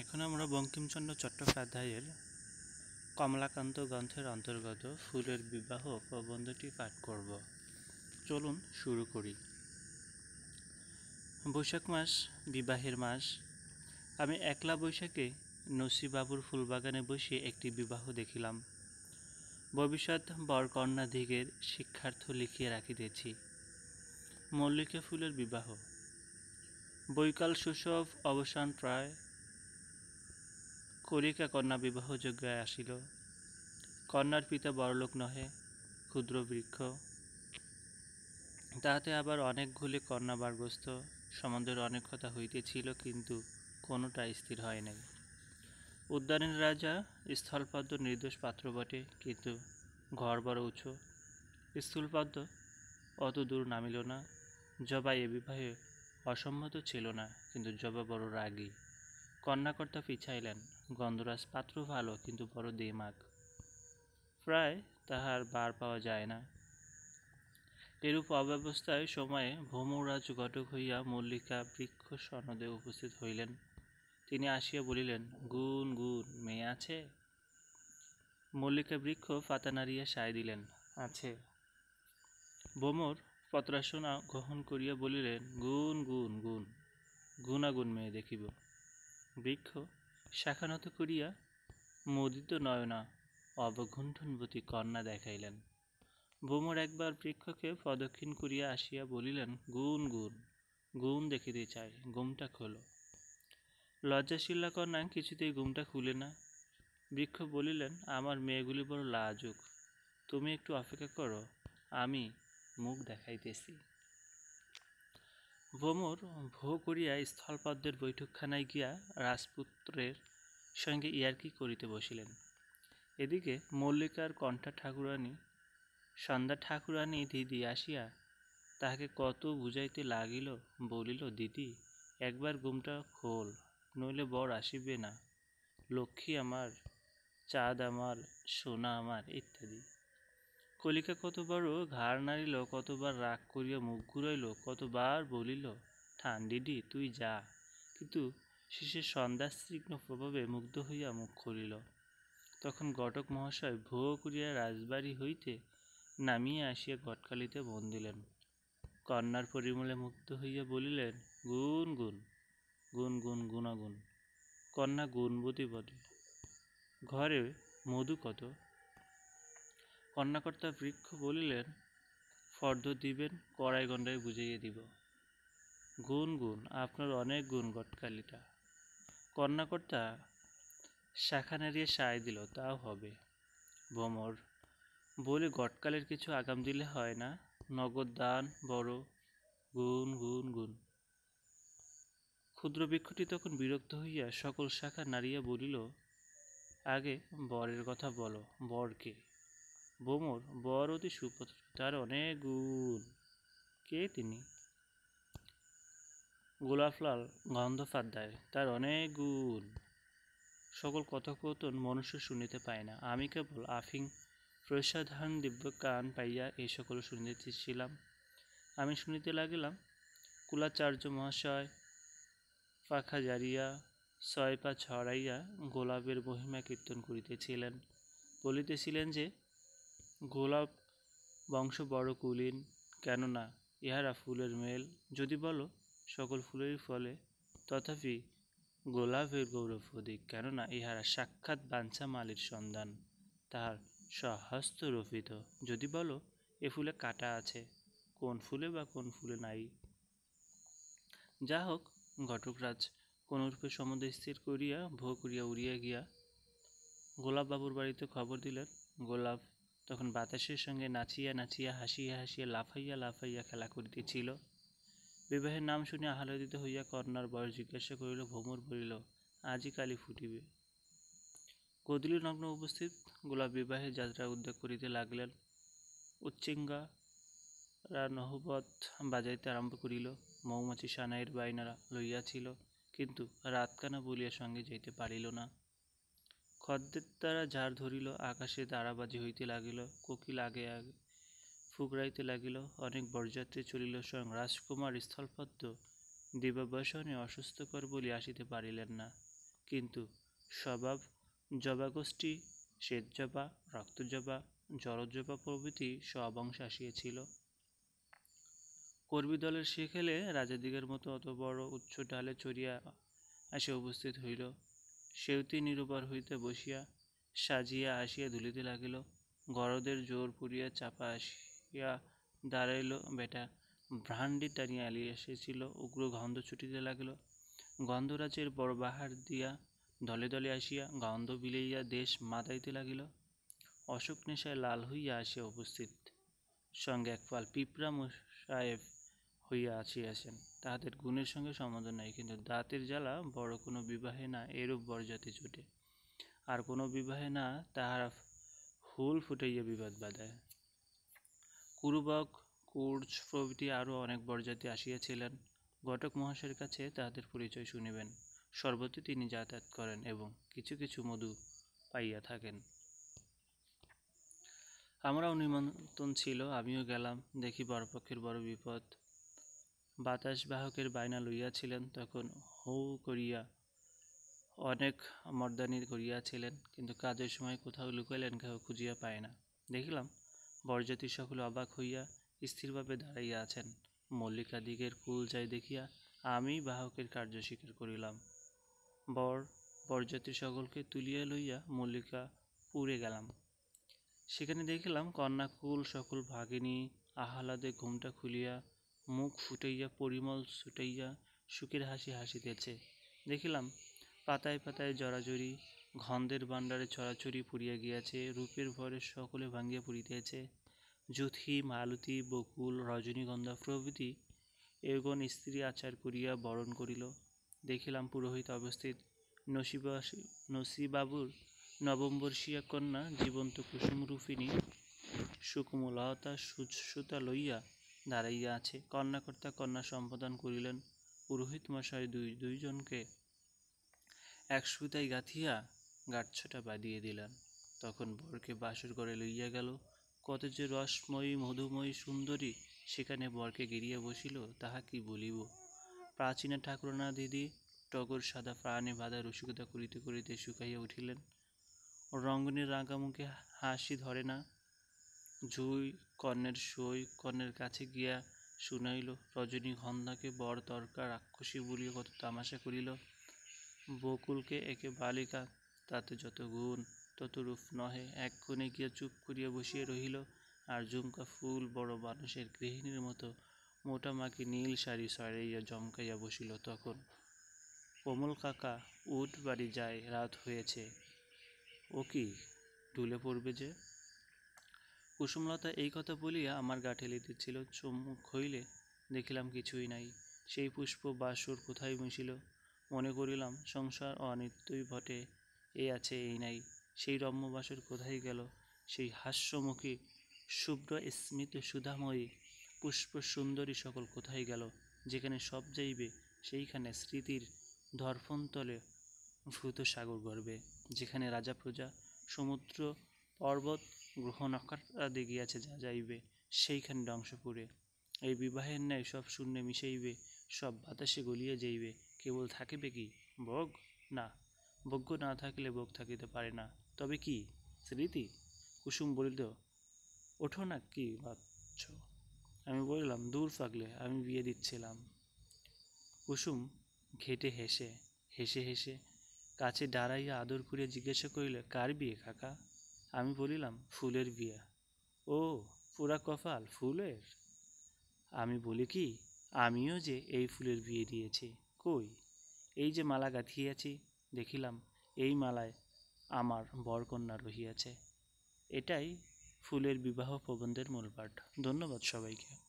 এখন আমরা বঙ্কিমচন্দ্র চট্টোপাধ্যায়ের কমলাকান্ত গ্রন্থের অন্তর্গত ফুলের বিবাহ প্রবন্ধটি পাঠ করব চলুন শুরু করি বৈশাখ মাস বিবাহের মাস আমি একলা বৈশাখে নসিবাবুর ফুলবাগানে বসে একটি বিবাহ দেখিলাম ভবিষ্যৎ বরকর্ণাধিগের শিক্ষার্থ লিখিয়ে রাখিতেছি মল্লিকা ফুলের বিবাহ বৈকাল শৈশব অবসান প্রায় কলিকা কন্যা বিবাহযোগ্যায় আসিল কন্যার পিতা বড়লোক নহে ক্ষুদ্র বৃক্ষ তাহাতে আবার অনেকগুলি কন্যা বারগ্রস্ত সম্বন্ধের অনেক কথা হইতেছিল কিন্তু কোনোটা স্থির হয় নাই উদ্যানের রাজা স্থলপদ্ম নির্দোষ পাত্র বটে কিন্তু ঘর বড় উঁচু স্থূলপদ্ম অত দূর নামিল না জবা এ বিবাহে অসম্মত ছিল না কিন্তু জবা বড় রাগী কন্যাকর্তা পিছাইলেন গন্ধরাজ পাত্র ভালো কিন্তু বড় দেমাক প্রায় তাহার বার পাওয়া যায় না এরূপ অব্যবস্থায় সময়ে ভৌমরাজ ঘটক হইয়া মল্লিকা বৃক্ষ সনদে উপস্থিত হইলেন তিনি আসিয়া বলিলেন গুন গুন মেয়ে আছে মল্লিকা বৃক্ষ ফাতা নাড়িয়া সায় দিলেন আছে বোমর পত্রাসনা গ্রহণ করিয়া বলিলেন গুণ গুণ গুণ গুণাগুণ মেয়ে দেখিব বৃক্ষ শাখানত করিয়া মোদিত নয়না অবঘুণ্ঠনবতী কন্যা দেখাইলেন ভ্রমর একবার বৃক্ষকে প্রদক্ষিণ করিয়া আসিয়া বলিলেন গুণ গুণ গুণ দেখিতে চাই গুমটা খোলো লজ্জাশীলা কন্যা কিছুতেই গুমটা খুলে না বৃক্ষ বলিলেন আমার মেয়েগুলি বড় লাজুক তুমি একটু অপেক্ষা করো আমি মুখ দেখাইতেছি ভোমর ভো করিয়া স্থলপদ্মের বৈঠকখানায় গিয়া রাজপুত্রের সঙ্গে ইয়ার্কি করিতে বসিলেন এদিকে মল্লিকার কণ্ঠা ঠাকুরানী সন্ধ্যা ঠাকুরানী দিদি আসিয়া তাহাকে কত বুঝাইতে লাগিল বলিল দিদি একবার গুমটা খোল নইলে বর আসিবে না লক্ষ্মী আমার চাঁদ আমার সোনা আমার ইত্যাদি কলিকা কতবারও ঘাড় নাড়িল কতবার রাগ করিয়া মুখ ঘুরাইল কতবার বলিল ঠান্ডিডি তুই যা কিন্তু শিশির সন্ধ্যাস্তীর্ণ প্রভাবে মুগ্ধ হইয়া মুখ খুলিল তখন ঘটক মহাশয় ভুয়ো করিয়া রাজবাড়ি হইতে নামিয়া আসিয়া গটকালিতে বন দিলেন কন্যার পরিমলে মুগ্ধ হইয়া বলিলেন গুণ গুণ গুণ গুণ গুণাগুণ কন্যা গুণবতী বটে ঘরে মধু কত কন্যাকর্তা বৃক্ষ বলিলেন ফর্দ দিবেন কড়াই গণ্ডায় বুঝিয়ে দিব গুণ গুণ আপনার অনেক গুণ গটকালিটা কন্যাকর্তা শাখা নাড়িয়ে সায় দিল তাও হবে ভ্রমর বলে গটকালের কিছু আগাম দিলে হয় না নগদ দান বড় গুণ গুণ গুণ ক্ষুদ্র বৃক্ষটি তখন বিরক্ত হইয়া সকল শাখা নাড়িয়া বলিল আগে বরের কথা বলো বরকে বোমর বর অতি সুপত্র তার অনেক গুণ কে তিনি গোলাফলাল গন্ধপাধ্যায় তার অনেক গুণ সকল কথোপকথন মনুষ্য শুনিতে পায় না আমি কেবল আফিং প্রসাধান দিব্য কান পাইয়া এই সকল শুনিতেছিলাম আমি শুনিতে লাগিলাম কুলাচার্য মহাশয় পাখা জারিয়া ছয় পা ছড়াইয়া গোলাপের মহিমা কীর্তন করিতেছিলেন বলিতেছিলেন যে গোলাপ বংশ বড় কুলীন কেননা ইহারা ফুলের মেল যদি বল সকল ফুলেরই ফলে তথাপি গোলাপের গৌরব অধিক কেননা ইহারা সাক্ষাৎ বাঞ্ছা মালির সন্ধান তাহার সহস্ত রোপিত যদি বলো এ ফুলে কাটা আছে কোন ফুলে বা কোন ফুলে নাই যা হোক ঘটকরাজ কোনরূপে সমুদয় স্থির করিয়া ভো করিয়া উড়িয়া গিয়া গোলাপবাবুর বাড়িতে খবর দিলেন গোলাপ তখন বাতাসের সঙ্গে নাচিয়া নাচিয়া হাসিয়া হাসিয়া লাফাইয়া লাফাইয়া খেলা করিতেছিল বিবাহের নাম শুনে আহ্লাদিত হইয়া কর্ণার বয়স জিজ্ঞাসা করিল ভ্রমর বলিল আজই কালি ফুটিবে কদলি নগ্ন উপস্থিত গোলাপ বিবাহের যাত্রা উদ্যোগ করিতে লাগলেন উচ্চিঙ্গা রা নহবত বাজাইতে আরম্ভ করিল মৌমাছি সানাইয়ের বাইনারা লইয়াছিল কিন্তু রাতকানা বলিয়া সঙ্গে যাইতে পারিল না খদ্দের তারা ঝাড় ধরিল আকাশে তারাবাজি হইতে লাগিল কোকিল আগে আগে ফুকরাইতে লাগিল অনেক বরযাত্রী চলিল স্বয়ং রাজকুমার স্থলপদ্ম দিবাবসনে অসুস্থকর বলি আসিতে পারিলেন না কিন্তু স্বভাব জবাগোষ্ঠী রক্ত রক্তজবা জলজবা প্রভৃতি অংশ আসিয়াছিল কর্মী দলের সে খেলে রাজাদিগের মতো অত বড় উচ্চ ডালে চড়িয়া আসে উপস্থিত হইল সেউতি নিরুপার হইতে বসিয়া সাজিয়া আসিয়া ধুলিতে লাগিল গরদের জোর পুরিয়া চাপা আসিয়া দাঁড়াইল বেটা ভ্রাণ্ডি টানিয়া আলিয়া এসেছিল উগ্র গন্ধ ছুটিতে লাগিল গন্ধরাজের বড় বাহার দিয়া দলে দলে আসিয়া গন্ধ বিলাইয়া দেশ মাতাইতে লাগিল অশোক নেশায় লাল হইয়া আসিয়া উপস্থিত সঙ্গে একপাল পিঁপড়া সাহেব হইয়া আসিয়াছেন তাহাদের গুণের সঙ্গে সম্বন্ধ নাই কিন্তু দাঁতের জ্বালা বড় কোনো বিবাহে না এরূপ বরজাতি জুটে আর কোনো বিবাহে না তাহারা হুল ফুটাইয়া বিবাদ বাঁধায় কুরুবক কুর্চ প্রভৃতি আরও অনেক বরজাতি আসিয়াছিলেন ঘটক মহাশয়ের কাছে তাহাদের পরিচয় শুনিবেন সর্বত্র তিনি যাতায়াত করেন এবং কিছু কিছু মধু পাইয়া থাকেন আমরাও নিমন্ত্রণ ছিল আমিও গেলাম দেখি বরপক্ষের বড় বিপদ বাতাসবাহকের বায়না লইয়াছিলেন তখন হো করিয়া অনেক মর্দানি করিয়াছিলেন কিন্তু কাজের সময় কোথাও লুকাইলেন কেউ খুঁজিয়া পায় না দেখিলাম বরজাতি সকল অবাক হইয়া স্থিরভাবে দাঁড়াইয়া আছেন মল্লিকাদিগের কুল যাই দেখিয়া আমি বাহকের কার্য স্বীকার করিলাম বর বরজাতি সকলকে তুলিয়া লইয়া মল্লিকা পুরে গেলাম সেখানে দেখিলাম কন্যা কুল সকল ভাগিনী আহ্লাদে ঘুমটা খুলিয়া মুখ ফুটাইয়া পরিমল ছুটাইয়া সুখের হাসি হাসিতেছে দেখিলাম পাতায় পাতায় জড়াজড়ি ঘন্দের ভাণ্ডারে ছড়াছড়ি পুড়িয়া গিয়াছে রূপের ভরে সকলে ভাঙ্গিয়া পুড়িতেছে যুথি মালতী বকুল রজনীগন্ধা প্রভৃতি এগণ স্ত্রী আচার করিয়া বরণ করিল দেখিলাম পুরোহিত অবস্থিত নসিবা নসিবাবুর নবম্বর্ষিয়া কন্যা জীবন্ত কুসুম কুসুমরূপিণী সুকুমলতা সুসুতা লইয়া দাঁড়াইয়া আছে কন্যাকর্তা কন্যা সম্পাদন করিলেন পুরোহিত মশাই দুই দুইজনকে এক সুতায় গাঁথিয়া গাঁটছটা বাঁধিয়ে দিলেন তখন বরকে বাসুর করে লইয়া গেল কত যে রসময়ী মধুময়ী সুন্দরী সেখানে বরকে গিরিয়া বসিল তাহা কি বলিব প্রাচীনা ঠাকুরনা দিদি টগর সাদা প্রাণে বাধা রসিকতা করিতে করিতে শুকাইয়া উঠিলেন রঙ্গনের রাঙামুখে হাসি ধরে না ঝুঁই কর্ণের সই কর্ণের কাছে গিয়া শুনাইল রজনীগন্ধাকে বর দরকার রাক্ষসী বলিয়া কত তামাশা করিল বকুলকে একে বালিকা তাতে যত গুণ তত রূপ নহে এক কোণে গিয়া চুপ করিয়া বসিয়া রহিল আর ঝুমকা ফুল বড় মানুষের গৃহিণীর মতো মোটা মাকে নীল শাড়ি সরাইয়া জমকাইয়া বসিল তখন কোমল কাকা উঠ বাড়ি যায় রাত হয়েছে ও কি ঢুলে পড়বে যে কুসুমলতা এই কথা বলিয়া আমার গা ঠেলে দিচ্ছিল চুম্মুখ হইলে দেখিলাম কিছুই নাই সেই পুষ্প বাসুর কোথায় বসিল মনে করিলাম সংসার অনিত্যই ভটে এ আছে এই নাই সেই রম্য বাসুর কোথায় গেল সেই হাস্যমুখী শুভ্র স্মিত সুধাময়ী পুষ্প সুন্দরী সকল কোথায় গেল যেখানে সব যাইবে সেইখানে স্মৃতির ধর্ফনতলে ভূত সাগর গর্বে যেখানে রাজা প্রজা সমুদ্র পর্বত গ্রহ নক্ষত্রাদি গিয়াছে যা যাইবে সেইখানে ধ্বংসপুরে এই বিবাহের ন্যায় সব শূন্য মিশাইবে সব বাতাসে গলিয়ে যাইবে কেবল থাকিবে কি ভোগ না ভোগ্য না থাকিলে ভোগ থাকিতে পারে না তবে কি স্মৃতি কুসুম বলিল ওঠো না কি ভাবছ আমি বললাম দূর ফাগলে আমি বিয়ে দিচ্ছিলাম কুসুম ঘেটে হেসে হেসে হেসে কাছে দাঁড়াইয়া আদর করিয়া জিজ্ঞাসা করিল কার বিয়ে কাকা আমি বলিলাম ফুলের বিয়া ও পুরা কপাল ফুলের আমি বলি কি আমিও যে এই ফুলের বিয়ে দিয়েছি কই এই যে মালা গাঁথিয়াছি দেখিলাম এই মালায় আমার বরকন্যা রহিয়াছে এটাই ফুলের বিবাহ প্রবন্ধের মূল পাঠ ধন্যবাদ সবাইকে